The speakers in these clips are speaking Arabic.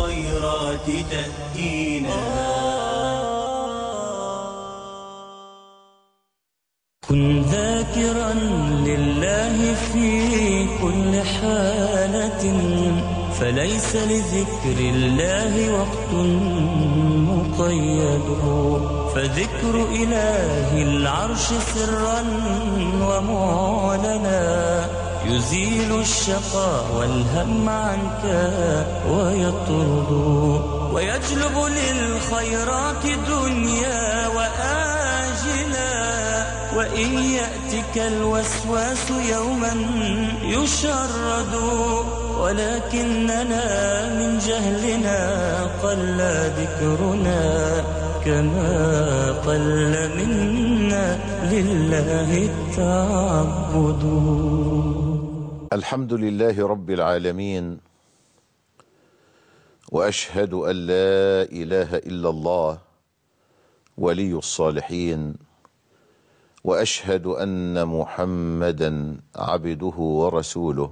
الخيرات تهدينا كن ذاكرا لله في كل حالة فليس لذكر الله وقت مقيد فذكر إله العرش سرا ومعلنا يزيل الشقاء والهم عنك ويطرد ويجلب للخيرات دنيا وآجلا وإن يأتك الوسواس يوما يشرد ولكننا من جهلنا قل ذكرنا كما قل منا لله التعبد الحمد لله رب العالمين واشهد ان لا اله الا الله ولي الصالحين واشهد ان محمدا عبده ورسوله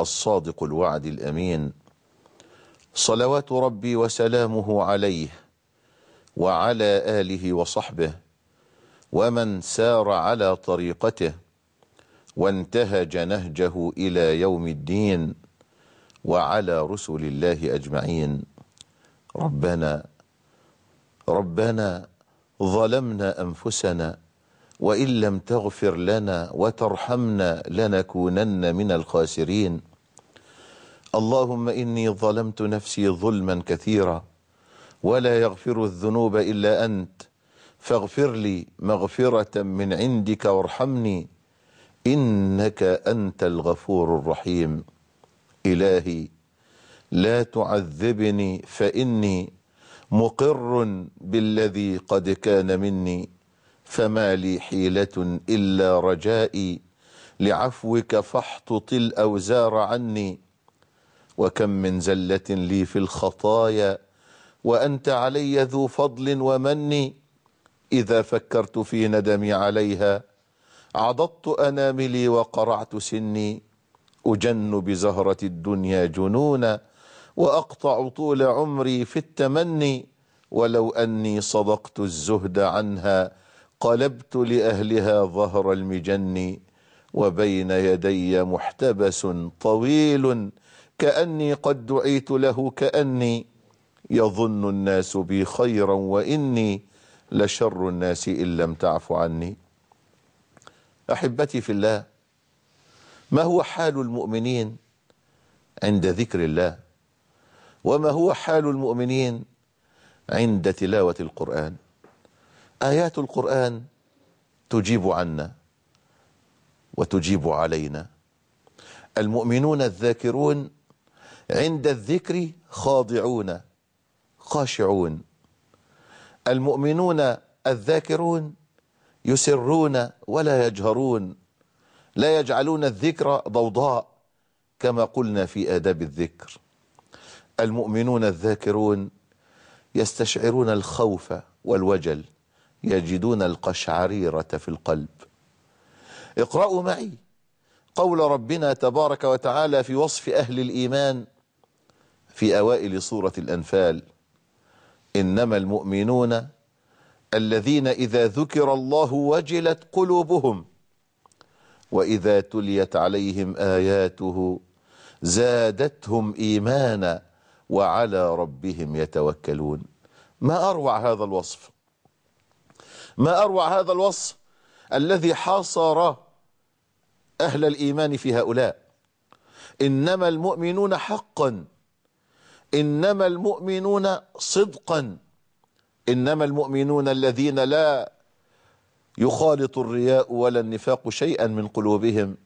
الصادق الوعد الامين صلوات ربي وسلامه عليه وعلى اله وصحبه ومن سار على طريقته وانتهج نهجه الى يوم الدين وعلى رسل الله اجمعين ربنا ربنا ظلمنا انفسنا وان لم تغفر لنا وترحمنا لنكونن من الخاسرين اللهم اني ظلمت نفسي ظلما كثيرا ولا يغفر الذنوب الا انت فاغفر لي مغفره من عندك وارحمني انك انت الغفور الرحيم الهي لا تعذبني فاني مقر بالذي قد كان مني فما لي حيله الا رجائي لعفوك فاحطط الاوزار عني وكم من زله لي في الخطايا وانت علي ذو فضل ومن اذا فكرت في ندمي عليها عضضت اناملي وقرعت سني اجن بزهره الدنيا جنونا واقطع طول عمري في التمني ولو اني صدقت الزهد عنها قلبت لاهلها ظهر المجن وبين يدي محتبس طويل كاني قد دعيت له كاني يظن الناس بي خيرا واني لشر الناس ان لم تعف عني احبتي في الله ما هو حال المؤمنين عند ذكر الله وما هو حال المؤمنين عند تلاوه القران ايات القران تجيب عنا وتجيب علينا المؤمنون الذاكرون عند الذكر خاضعون خاشعون المؤمنون الذاكرون يسرون ولا يجهرون لا يجعلون الذكر ضوضاء كما قلنا في آداب الذكر المؤمنون الذاكرون يستشعرون الخوف والوجل يجدون القشعريرة في القلب اقرأوا معي قول ربنا تبارك وتعالى في وصف أهل الإيمان في أوائل سورة الأنفال إنما المؤمنون الذين إذا ذكر الله وجلت قلوبهم وإذا تليت عليهم آياته زادتهم إيمانا وعلى ربهم يتوكلون ما أروع هذا الوصف ما أروع هذا الوصف الذي حاصر أهل الإيمان في هؤلاء إنما المؤمنون حقا انما المؤمنون صدقا انما المؤمنون الذين لا يخالط الرياء ولا النفاق شيئا من قلوبهم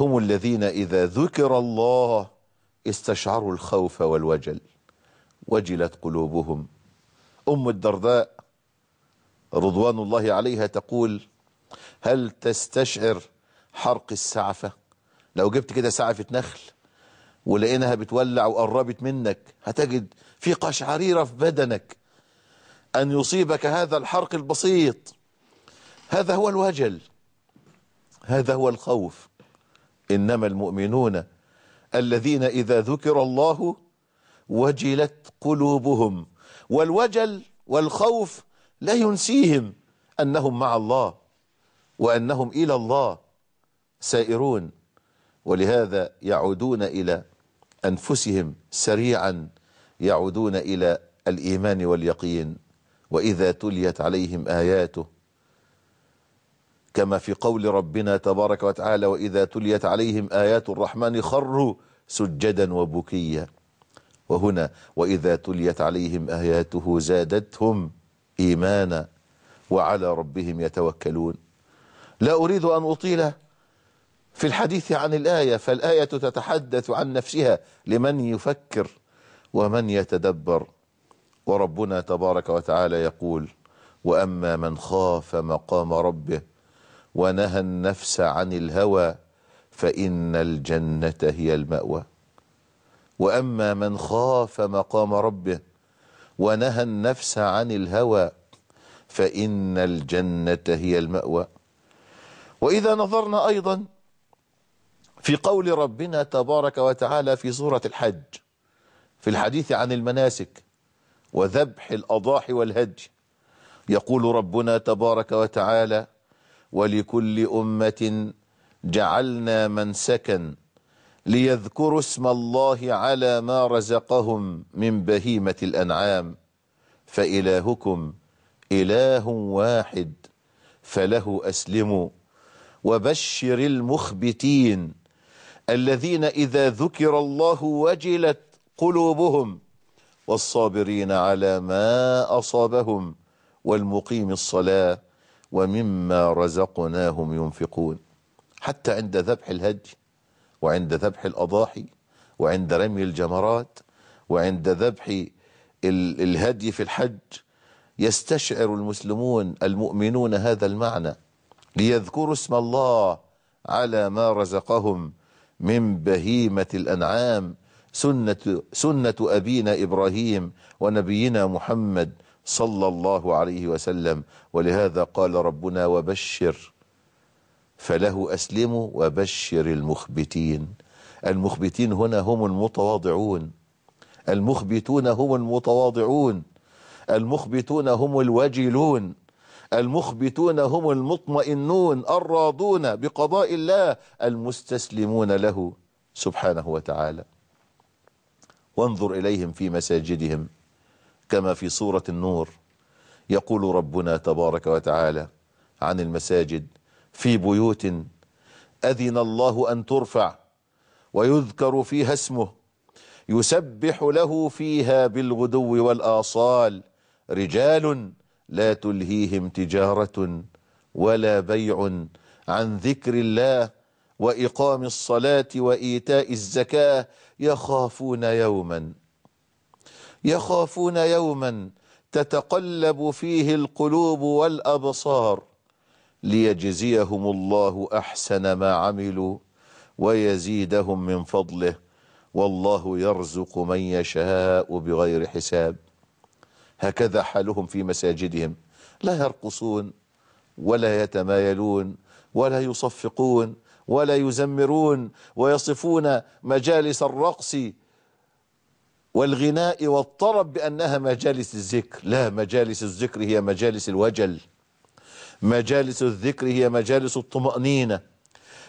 هم الذين اذا ذكر الله استشعروا الخوف والوجل وجلت قلوبهم ام الدرداء رضوان الله عليها تقول هل تستشعر حرق السعفه لو جبت كده سعفه نخل ولقيناها بتولع وقربت منك هتجد في قشعريرة في بدنك أن يصيبك هذا الحرق البسيط هذا هو الوجل هذا هو الخوف إنما المؤمنون الذين إذا ذكر الله وجلت قلوبهم والوجل والخوف لا ينسيهم أنهم مع الله وأنهم إلى الله سائرون ولهذا يعودون إلى أنفسهم سريعا يعودون إلى الإيمان واليقين وإذا تليت عليهم آياته كما في قول ربنا تبارك وتعالى وإذا تليت عليهم آيات الرحمن خروا سجدا وبكيا وهنا وإذا تليت عليهم آياته زادتهم إيمانا وعلى ربهم يتوكلون لا أريد أن أطيله في الحديث عن الآية فالآية تتحدث عن نفسها لمن يفكر ومن يتدبر وربنا تبارك وتعالى يقول وأما من خاف مقام ربه ونهى النفس عن الهوى فإن الجنة هي المأوى وأما من خاف مقام ربه ونهى النفس عن الهوى فإن الجنة هي المأوى وإذا نظرنا أيضا في قول ربنا تبارك وتعالى في سورة الحج في الحديث عن المناسك وذبح الأضاحي والهدي يقول ربنا تبارك وتعالى ولكل أمة جعلنا منسكا ليذكروا اسم الله على ما رزقهم من بهيمة الأنعام فإلهكم إله واحد فله أسلموا وبشر المخبتين الذين إذا ذكر الله وجلت قلوبهم والصابرين على ما أصابهم والمقيم الصلاة ومما رزقناهم ينفقون حتى عند ذبح الهدي وعند ذبح الأضاحي وعند رمي الجمرات وعند ذبح الهدي في الحج يستشعر المسلمون المؤمنون هذا المعنى ليذكروا اسم الله على ما رزقهم من بهيمة الأنعام سنة, سنة أبينا إبراهيم ونبينا محمد صلى الله عليه وسلم ولهذا قال ربنا وبشر فله أسلموا وبشر المخبتين المخبتين هنا هم المتواضعون المخبتون هم المتواضعون المخبتون هم الوجلون المخبتون هم المطمئنون الراضون بقضاء الله المستسلمون له سبحانه وتعالى وانظر إليهم في مساجدهم كما في سورة النور يقول ربنا تبارك وتعالى عن المساجد في بيوت أذن الله أن ترفع ويذكر فيها اسمه يسبح له فيها بالغدو والآصال رجال لا تلهيهم تجاره ولا بيع عن ذكر الله واقام الصلاه وايتاء الزكاه يخافون يوما يخافون يوما تتقلب فيه القلوب والابصار ليجزيهم الله احسن ما عملوا ويزيدهم من فضله والله يرزق من يشاء بغير حساب هكذا حالهم في مساجدهم لا يرقصون ولا يتمايلون ولا يصفقون ولا يزمرون ويصفون مجالس الرقص والغناء والطرب بأنها مجالس الذكر لا مجالس الذكر هي مجالس الوجل مجالس الذكر هي مجالس الطمأنينة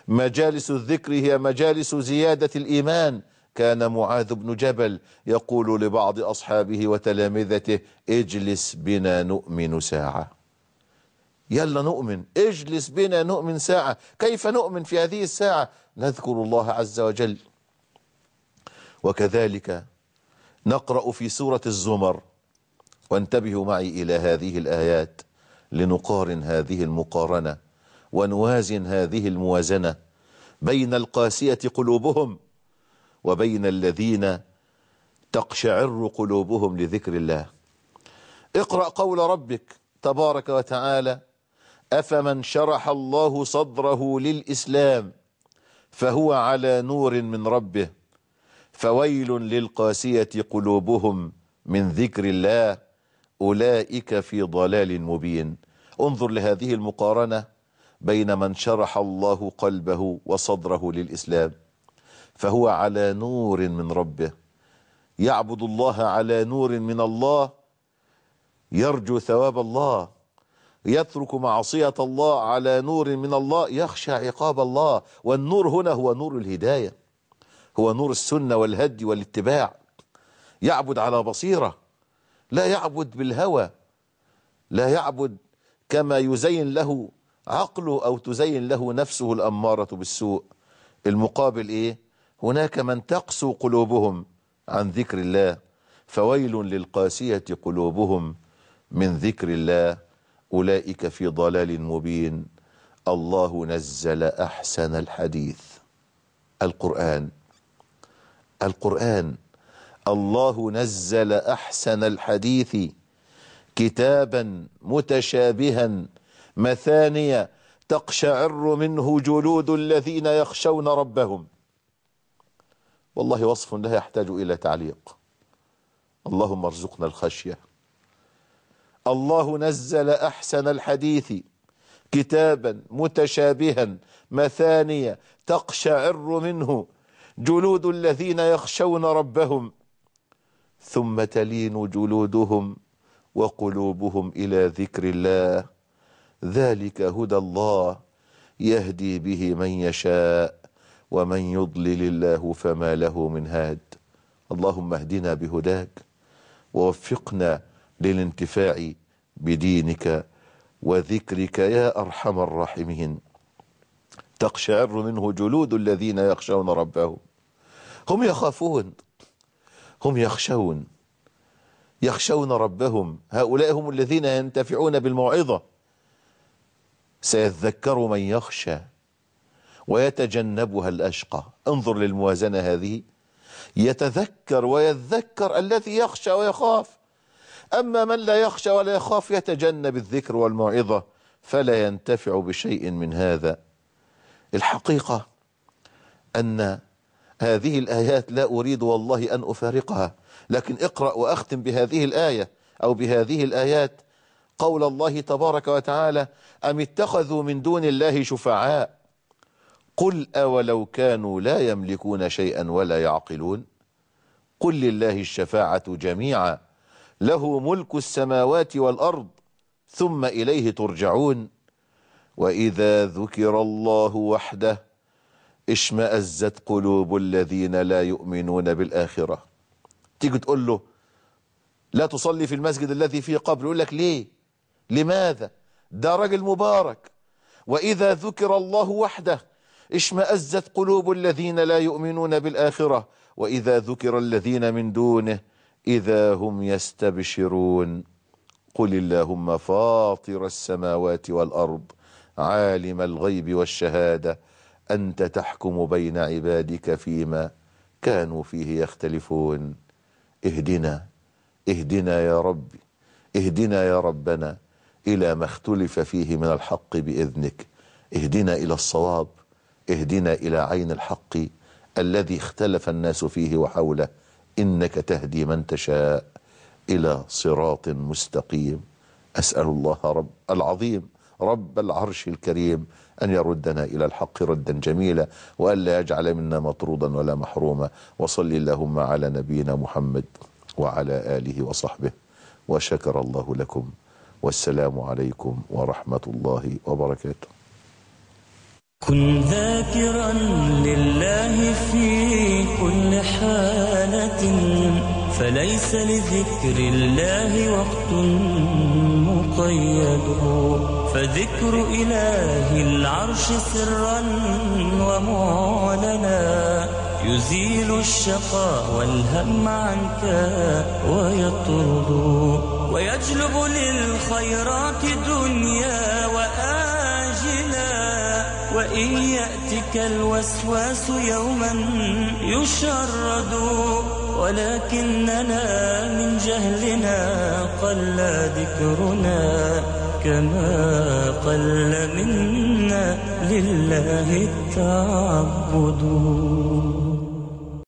مجالس الذكر هي مجالس زيادة الإيمان كان معاذ بن جبل يقول لبعض أصحابه وتلامذته اجلس بنا نؤمن ساعة يلا نؤمن اجلس بنا نؤمن ساعة كيف نؤمن في هذه الساعة نذكر الله عز وجل وكذلك نقرأ في سورة الزمر وانتبهوا معي إلى هذه الآيات لنقارن هذه المقارنة ونوازن هذه الموازنة بين القاسية قلوبهم وبين الذين تقشعر قلوبهم لذكر الله اقرأ قول ربك تبارك وتعالى أفمن شرح الله صدره للإسلام فهو على نور من ربه فويل للقاسية قلوبهم من ذكر الله أولئك في ضلال مبين انظر لهذه المقارنة بين من شرح الله قلبه وصدره للإسلام فهو على نور من ربه يعبد الله على نور من الله يرجو ثواب الله يترك معصية الله على نور من الله يخشى عقاب الله والنور هنا هو نور الهداية هو نور السنة والهدي والاتباع يعبد على بصيرة لا يعبد بالهوى لا يعبد كما يزين له عقله أو تزين له نفسه الأمارة بالسوء المقابل إيه هناك من تقسو قلوبهم عن ذكر الله فويل للقاسية قلوبهم من ذكر الله أولئك في ضلال مبين الله نزل أحسن الحديث القرآن القرآن الله نزل أحسن الحديث كتابا متشابها مثانية تقشعر منه جلود الذين يخشون ربهم والله وصف لا يحتاج إلى تعليق اللهم ارزقنا الخشية الله نزل أحسن الحديث كتابا متشابها مثانية تقشعر منه جلود الذين يخشون ربهم ثم تلين جلودهم وقلوبهم إلى ذكر الله ذلك هدى الله يهدي به من يشاء ومن يضلل الله فما له من هاد اللهم اهدنا بهداك ووفقنا للانتفاع بدينك وذكرك يا أرحم الراحمين تقشعر منه جلود الذين يخشون ربهم هم يخافون هم يخشون يخشون ربهم هؤلاء هم الذين ينتفعون بالموعظة سيذكر من يخشى ويتجنبها الأشقى انظر للموازنة هذه يتذكر ويتذكر الذي يخشى ويخاف أما من لا يخشى ولا يخاف يتجنب الذكر والموعظة فلا ينتفع بشيء من هذا الحقيقة أن هذه الآيات لا أريد والله أن أفارقها لكن اقرأ وأختم بهذه الآية أو بهذه الآيات قول الله تبارك وتعالى أم اتخذوا من دون الله شفعاء قل أولو كانوا لا يملكون شيئا ولا يعقلون قل لله الشفاعة جميعا له ملك السماوات والأرض ثم إليه ترجعون وإذا ذكر الله وحده اشمأزت قلوب الذين لا يؤمنون بالآخرة تيجي تقول له لا تصلي في المسجد الذي فيه قبر يقول لك ليه لماذا ده راجل مبارك وإذا ذكر الله وحده اشمأزت قلوب الذين لا يؤمنون بالآخرة وإذا ذكر الذين من دونه إذا هم يستبشرون قل اللهم فاطر السماوات والأرض عالم الغيب والشهادة أنت تحكم بين عبادك فيما كانوا فيه يختلفون اهدنا اهدنا يا ربي اهدنا يا ربنا إلى ما اختلف فيه من الحق بإذنك اهدنا إلى الصواب اهدنا إلى عين الحق الذي اختلف الناس فيه وحوله إنك تهدي من تشاء إلى صراط مستقيم أسأل الله رب العظيم رب العرش الكريم أن يردنا إلى الحق ردا جميلا وأن لا يجعل منا مطرودا ولا محروما وصل اللهم على نبينا محمد وعلى آله وصحبه وشكر الله لكم والسلام عليكم ورحمة الله وبركاته كن ذاكرا لله في كل حالة فليس لذكر الله وقت مقيد فذكر إله العرش سرا ومعلنا يزيل الشقاء والهم عنك ويطرد ويجلب للخيرات دنيا وآخرة وإن يأتك الوسواس يوما يشرد ولكننا من جهلنا قل ذكرنا كما قل منا لله التعبد